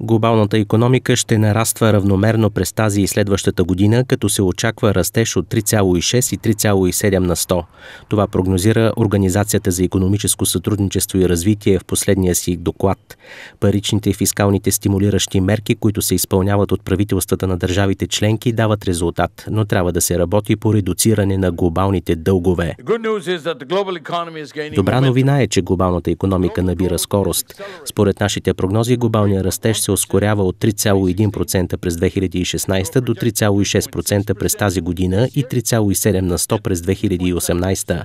Глобалната економика ще нараства равномерно през тази и следващата година, като се очаква растеж от 3,6 и 3,7 на 100. Това прогнозира Организацията за економическо сътрудничество и развитие в последния си доклад. Паричните и фискалните стимулиращи мерки, които се изпълняват от правителствата на държавите членки, дават резултат, но трябва да се работи по редуциране на глобалните дългове. Добра новина е, че глобалната економика набира скорост. Според нашите прогнози, глобалният растеж се ускорява от 3,1% през 2016 до 3,6% през тази година и 3,7 на 100 през 2018.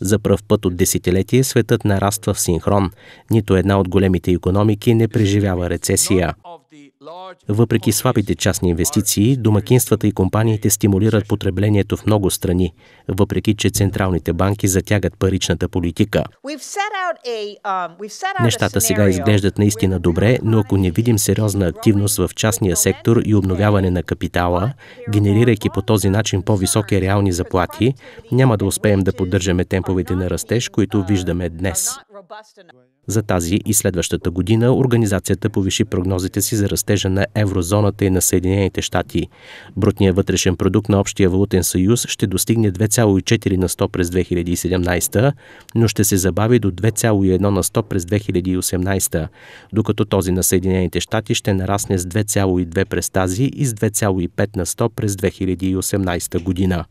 За пръв път от десетилетие светът нараства в синхрон. Нито една от големите економики не преживява рецесия. Въпреки слабите частни инвестиции, домакинствата и компаниите стимулират потреблението в много страни, въпреки че централните банки затягат паричната политика. Um, Нещата сега изглеждат наистина добре, но ако не видим сериозна активност в частния сектор и обновяване на капитала, генерирайки по този начин по-високи реални заплати, няма да успеем да поддържаме темповете на растеж, които виждаме днес. За тази и следващата година организацията повиши прогнозите си за растежа на еврозоната и на Съединените щати. Брутният вътрешен продукт на Общия валутен съюз ще достигне 2,4 на 100 през 2017, но ще се забави до 2,1 на 100 през 2018, докато този на Съединените щати ще нарасне с 2,2 през тази и с 2,5 на 100 през 2018 година.